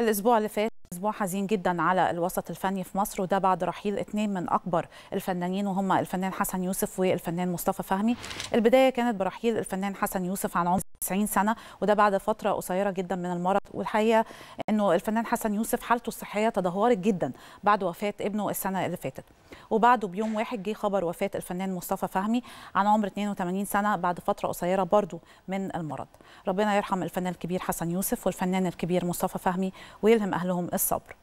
الأسبوع اللي فات أسبوع حزين جدا على الوسط الفني في مصر وده بعد رحيل اثنين من أكبر الفنانين وهم الفنان حسن يوسف والفنان مصطفى فهمي البداية كانت برحيل الفنان حسن يوسف عن عمر 90 سنة وده بعد فترة قصيرة جدا من المرض والحقيقة أنه الفنان حسن يوسف حالته الصحية تدهورت جدا بعد وفاة ابنه السنة اللي فاتت وبعده بيوم واحد جه خبر وفاه الفنان مصطفى فهمي عن عمر 82 سنه بعد فتره قصيره برضو من المرض ربنا يرحم الفنان الكبير حسن يوسف والفنان الكبير مصطفى فهمي ويلهم اهلهم الصبر